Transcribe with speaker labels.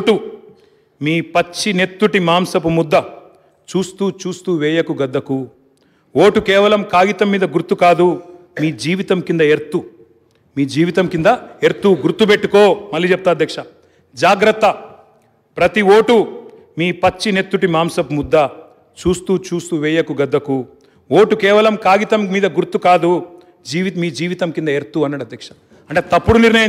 Speaker 1: vote మీ పచ్చి నెత్తుటి మాంసపు ముద్ద చూస్తూ చూస్తూ వేయకు గద్దకు ఓటు కేవలం కాగితం మీద గుర్తు కాదు మీ జీవితం కింద ఎర్తు మీ జీవితం కింద ఎర్తు గుర్తుపెట్టుకో మళ్ళీ చెప్తా అధ్యక్ష జాగ్రత్త ప్రతి ఓటు మీ పచ్చి నెత్తుటి మాంసపు ముద్ద చూస్తూ చూస్తూ వేయకు గద్దకు ఓటు కేవలం కాగితం మీద గుర్తు కాదు జీవి మీ జీవితం కింద ఎర్తు అన్నాడు అధ్యక్ష అంటే తప్పుడు నిర్ణయం